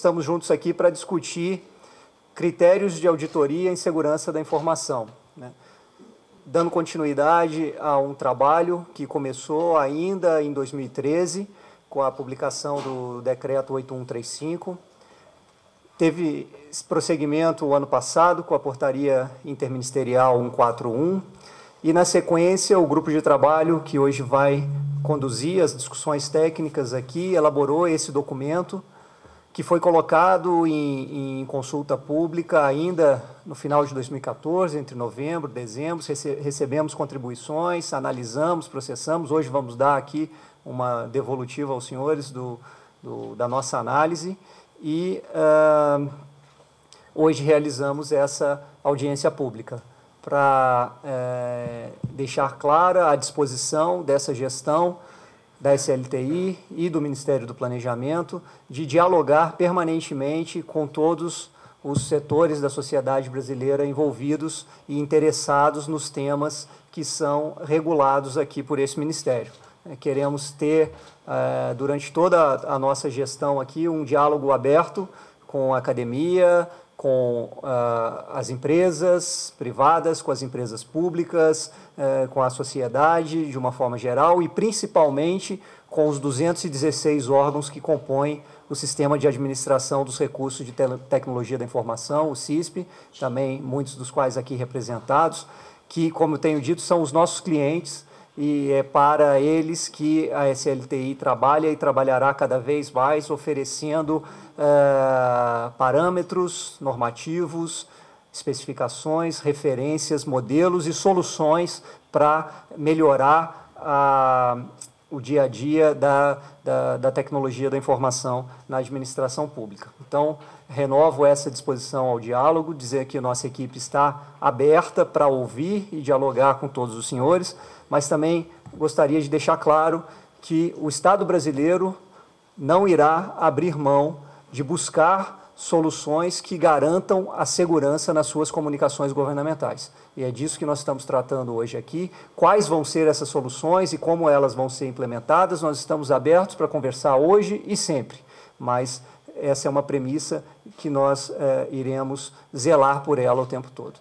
Estamos juntos aqui para discutir critérios de auditoria em segurança da informação, né? dando continuidade a um trabalho que começou ainda em 2013 com a publicação do decreto 8135. Teve prosseguimento o ano passado com a portaria interministerial 141 e na sequência o grupo de trabalho que hoje vai conduzir as discussões técnicas aqui elaborou esse documento que foi colocado em, em, consulta pública ainda no final de 2014, entre novembro e dezembro. Rece recebemos contribuições, analisamos, processamos. Hoje vamos dar aqui uma devolutiva aos senhores do, do da nossa análise. E uh, hoje realizamos essa audiência pública para uh, deixar clara a disposição dessa gestão da SLTI e do Ministério do Planejamento de dialogar permanentemente com todos os setores da sociedade brasileira envolvidos e interessados nos temas que são regulados aqui por esse Ministério. É, queremos ter, é, durante toda a nossa gestão aqui, um diálogo aberto com a academia, com uh, as empresas privadas, com as empresas públicas, uh, com a sociedade de uma forma geral e principalmente com os 216 órgãos que compõem o Sistema de Administração dos Recursos de Tecnologia da Informação, o CISP, também muitos dos quais aqui representados, que, como eu tenho dito, são os nossos clientes e é para eles que a SLTI trabalha e trabalhará cada vez mais, oferecendo uh, parâmetros normativos, especificações, referências, modelos e soluções para melhorar a o dia a dia da, da, da, tecnologia da informação na administração pública. Então, renovo essa disposição ao diálogo, dizer que nossa equipe está aberta para ouvir e dialogar com todos os senhores, mas também gostaria de deixar claro que o Estado brasileiro não irá abrir mão de buscar soluções que garantam a segurança nas suas comunicações governamentais. E é disso que nós estamos tratando hoje aqui. Quais vão ser essas soluções e como elas vão ser implementadas, nós estamos abertos para conversar hoje e sempre. Mas essa é uma premissa que nós eh, iremos zelar por ela o tempo todo.